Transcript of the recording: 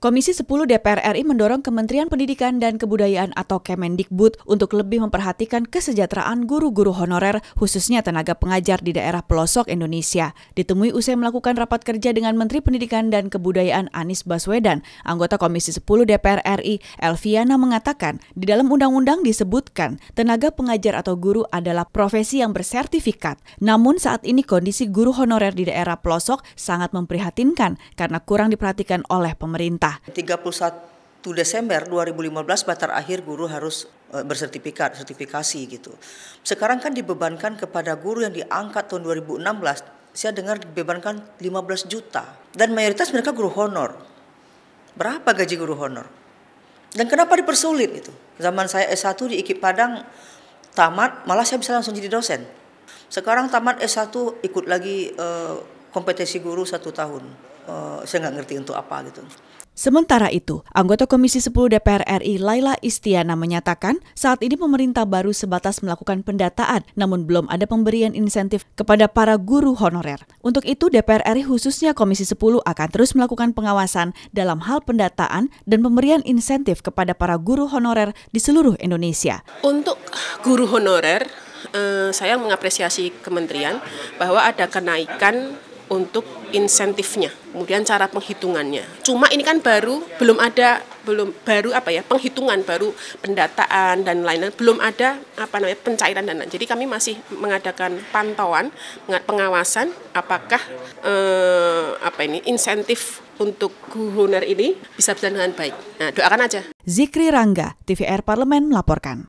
Komisi 10 DPR RI mendorong Kementerian Pendidikan dan Kebudayaan atau Kemendikbud untuk lebih memperhatikan kesejahteraan guru-guru honorer, khususnya tenaga pengajar di daerah pelosok Indonesia. Ditemui usai melakukan rapat kerja dengan Menteri Pendidikan dan Kebudayaan Anies Baswedan, anggota Komisi 10 DPR RI Elviana mengatakan, di dalam undang-undang disebutkan tenaga pengajar atau guru adalah profesi yang bersertifikat. Namun saat ini kondisi guru honorer di daerah pelosok sangat memprihatinkan karena kurang diperhatikan oleh pemerintah pemerintah. 31 Desember 2015 batas akhir guru harus e, bersertifikat, sertifikasi gitu. Sekarang kan dibebankan kepada guru yang diangkat tahun 2016, saya dengar dibebankan 15 juta. Dan mayoritas mereka guru honor. Berapa gaji guru honor? Dan kenapa dipersulit itu? Zaman saya S1 di IKIP Padang tamat, malah saya bisa langsung jadi dosen. Sekarang tamat S1 ikut lagi uh, e, kompetisi guru satu tahun. Uh, saya nggak ngerti untuk apa gitu. Sementara itu, anggota Komisi 10 DPR RI Laila Istiana menyatakan saat ini pemerintah baru sebatas melakukan pendataan namun belum ada pemberian insentif kepada para guru honorer. Untuk itu DPR RI khususnya Komisi 10 akan terus melakukan pengawasan dalam hal pendataan dan pemberian insentif kepada para guru honorer di seluruh Indonesia. Untuk guru honorer, eh, saya mengapresiasi kementerian bahwa ada kenaikan untuk insentifnya, kemudian cara penghitungannya. Cuma ini kan baru belum ada belum baru apa ya penghitungan baru pendataan dan lain-lain belum ada apa namanya pencairan dana. Jadi kami masih mengadakan pantauan pengawasan apakah eh, apa ini insentif untuk honorer ini bisa berjalan dengan baik. Nah, doakan aja. Zikri Rangga, TVR Parlemen melaporkan.